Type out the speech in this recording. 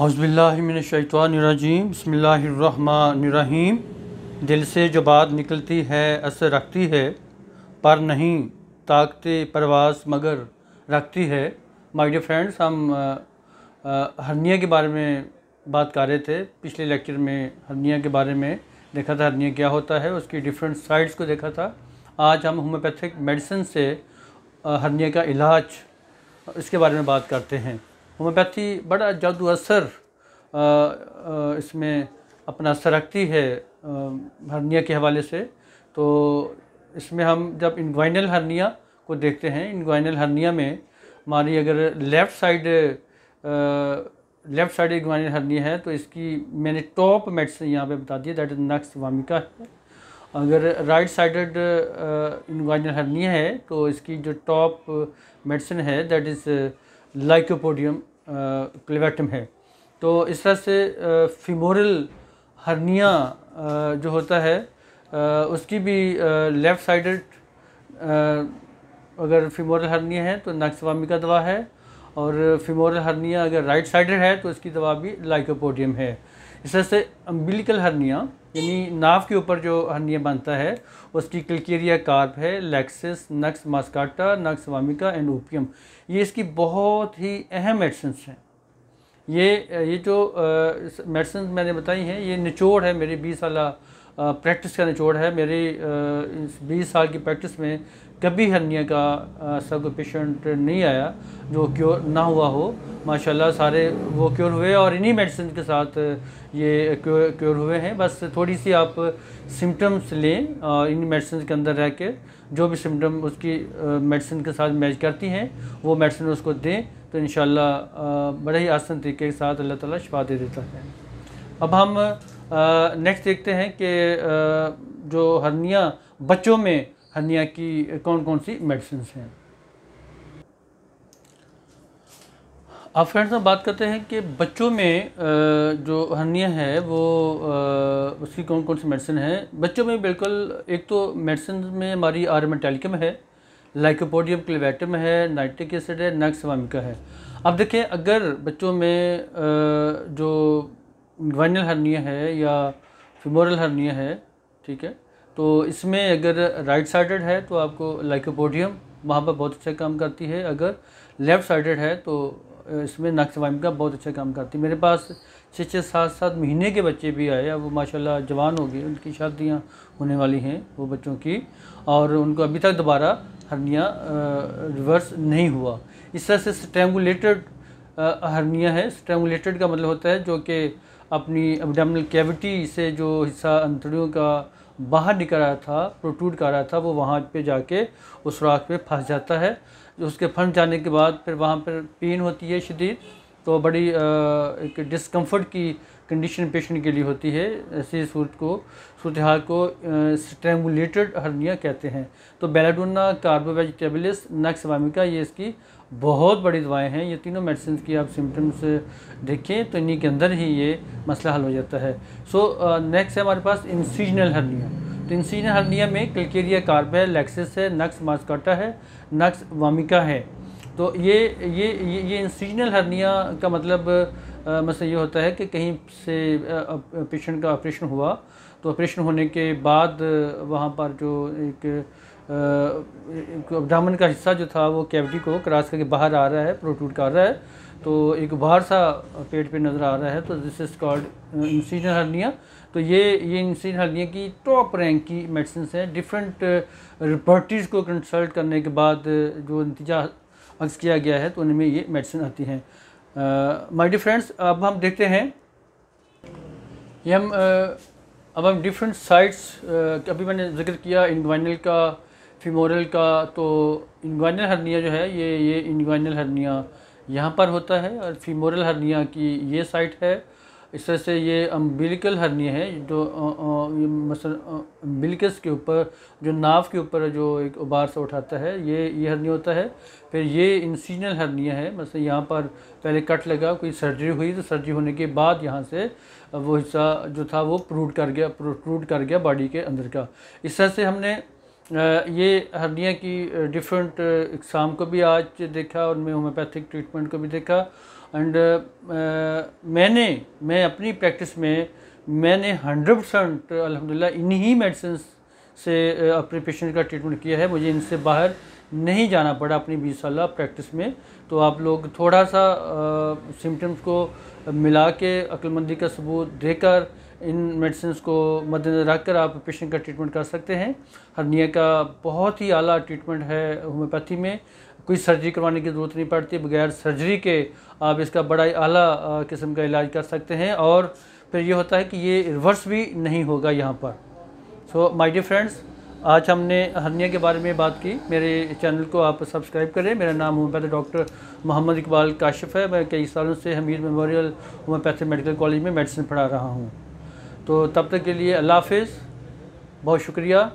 अज़बिल्लिमिनशैतवानरजीम बसमीम दिल से जो बात निकलती है असर रखती है पर नहीं ताकते परवास मगर रखती है माय डियर फ्रेंड्स हम हरनिया के बारे में बात कर रहे थे पिछले लेक्चर में हरनिया के बारे में देखा था हरनिया क्या होता है उसकी डिफरेंट साइड्स को देखा था आज हम होम्योपैथिक मेडिसिन से हरनिया का इलाज इसके बारे में बात करते हैं होम्योपैथी बड़ा जादू असर इसमें अपना असर रखती है हरनिया के हवाले से तो इसमें हम जब इन्ग्वाइनल हरनिया को देखते हैं इन्ग्वाइनल हरनिया में हमारी अगर left side left side inguinal hernia है तो इसकी मैंने टॉप मेडिसिन यहाँ पे बता दिया दैट इज़ नक्स वामिका है अगर राइट साइडेड इन्ग्वाइनल हरनिया है तो इसकी जो टॉप मेडिसिन है that is lycopodium clavatum uh, है तो इस तरह से फीमोरल uh, हर्निया uh, जो होता है उसकी भी लेफ़्ट साइडेड अगर फीमोरल हर्निया है तो नक्सवामी का दवा है और फीमोरल हर्निया अगर राइट साइडेड है तो इसकी दवा भी लाइकोपोडियम है इस तरह से अम्बिलिकल हर्निया यानी नाव के ऊपर जो हनिया बनता है उसकी क्लिकेरिया कार्प है lachesis nux moschata nux vomica and opium ये इसकी बहुत ही अहम मेडिसन्स हैं ये ये जो मेडिसन मैंने बताई हैं ये निचोड़ है मेरे बीस साल प्रैक्टिस का निचोड़ है मेरी बीस साल की प्रैक्टिस में कभी हरनिया का ऐसा कोई पेशेंट नहीं आया जो क्योर ना हुआ हो माशाल्लाह सारे वो क्योर हुए और इन्हीं मेडिसिन के साथ ये क्योर क्योर हुए हैं बस थोड़ी सी आप सिम्टम्स लें और इन मेडिसिन के अंदर रह के जो भी सिम्टम उसकी मेडिसिन के साथ मैच करती हैं वो मेडिसिन उसको दें तो इन बड़े ही आसान तरीके के साथ अल्लाह ताला शिफा दे देता है अब हम नेक्स्ट देखते हैं कि जो हरनिया बच्चों में हरनिया की कौन कौन सी मेडिसिन हैं अब फ्रेंड्स हम बात करते हैं कि बच्चों में जो हरनिया है वो उसकी कौन कौन सी मेडिसिन है बच्चों में बिल्कुल एक तो मेडिसिन में हमारी आर्मेटेलिकम है लाइकोपोडियम क्लेवेटम है नाइट्रिक एसिड है नक्सवामिका है अब देखें अगर बच्चों में जो ग्वाइनल हर्निया है या फिमोरल हर्निया है ठीक है तो इसमें अगर राइट साइडेड है तो आपको लाइकोपोडियम वहाँ पर बहुत अच्छा काम करती है अगर लेफ़्ट साइडेड है तो इसमें नक्सवाइम का बहुत अच्छा काम करती है मेरे पास छः छः सात सात महीने के बच्चे भी आए अब वो माशाल्लाह जवान हो गए उनकी शादियाँ होने वाली हैं वो बच्चों की और उनको अभी तक दोबारा हर्निया रिवर्स नहीं हुआ इस तरह से स्ट्रेंगुलेटेड हर्निया है स्ट्रेंगुलेटेड का मतलब होता है जो कि अपनी एबडामिनल कैविटी से जो हिस्सा अंतड़ियों का बाहर निकल रहा था प्रोटूट कर रहा था वो वहाँ पे जाके उस राख पे फंस जाता है उसके फंस जाने के बाद फिर वहाँ पर पेन होती है शदीद तो बड़ी एक डिस्कम्फर्ट की कंडीशन पेशेंट के लिए होती है ऐसे सूरत को सूरत हाल को स्ट्रेंगुलेटेड हर्निया कहते हैं तो बेलाडोना कार्बोवेजिटेबलिस नक्स वामिका ये इसकी बहुत बड़ी दवाएं हैं ये तीनों मेडिसिन की आप सिम्टम्स देखें तो इन्हीं के अंदर ही ये मसला हल हो जाता है सो नेक्स्ट है हमारे पास इंसीजनल हर्निया तो इंसीजनल हर्निया में कल्केरिया कार्ब है लेक्सिस है नक्स मास्काटा है नक्स वामिका है तो ये ये ये, ये इंसिजनल हर्निया का मतलब मसला ये होता है कि कहीं से पेशेंट का ऑपरेशन हुआ तो ऑपरेशन होने के बाद वहाँ पर जो एक अबडामन का हिस्सा जो था वो कैविटी को क्रॉस करके बाहर आ रहा है प्रोटूट कर रहा है तो एक बाहर सा पेट पे नज़र आ रहा है तो this is called incisional hernia तो ये ये इंसीजन हर्निया की टॉप रैंक की मेडिसिन है डिफरेंट रिपोर्टीज़ को कंसल्ट करने के बाद जो नतीजा मिक्स किया गया है तो उनमें ये मेडिसिन आती हैं माय डियर फ्रेंड्स अब हम देखते हैं ये हम uh, अब हम डिफरेंट साइट्स uh, अभी मैंने जिक्र किया इनग्वाइनल का फीमोरल का तो इनग्वाइनल हरनिया जो है ये ये इनग्वाइनल हरनिया यहाँ पर होता है और फीमोरल हरनिया की ये साइट है इस तरह से ये अम्बिलिकल हरनिया है जो अम्बिलिकस के ऊपर जो नाव के ऊपर जो एक उबार से उठाता है ये ये हरनिया होता है फिर ये इंसीजनल हरनिया है मतलब यहाँ पर पहले कट लगा कोई सर्जरी हुई तो सर्जरी होने के बाद यहाँ से वो हिस्सा जो था वो प्रूट कर गया प्रूट कर गया बॉडी के अंदर का इस तरह से हमने ये हर्निया की डिफरेंट इकसाम को भी आज देखा उनमें होम्योपैथिक ट्रीटमेंट को भी देखा एंड मैंने मैं अपनी प्रैक्टिस में मैंने हंड्रेड परसेंट अलहमदिल्ला इन्हीं मेडिसिन से अपने पेशेंट का ट्रीटमेंट किया है मुझे इनसे बाहर नहीं जाना पड़ा अपनी बीस साल प्रैक्टिस में तो आप लोग थोड़ा सा सिम्टम्स को मिला के अक्लमंदी का सबूत देकर इन मेडिसिन को मद्देनजर रख कर आप पेशेंट का ट्रीटमेंट कर सकते हैं हरनिया का बहुत ही आला ट्रीटमेंट है होम्योपैथी में कोई सर्जरी करवाने की ज़रूरत नहीं पड़ती बगैर सर्जरी के आप इसका बड़ा ही आला किस्म का इलाज कर सकते हैं और फिर ये होता है कि ये रिवर्स भी नहीं होगा यहाँ पर सो माय डियर फ्रेंड्स आज हमने हरनिया के बारे में बात की मेरे चैनल को आप सब्सक्राइब करें मेरा नाम होम्योपैथी डॉक्टर मोहम्मद इकबाल काशिफ है मैं कई सालों से Hamir memorial homeopathy medical college में मेडिसिन पढ़ा रहा हूँ तो तब तक के लिए अल्लाह हाफ़ बहुत शुक्रिया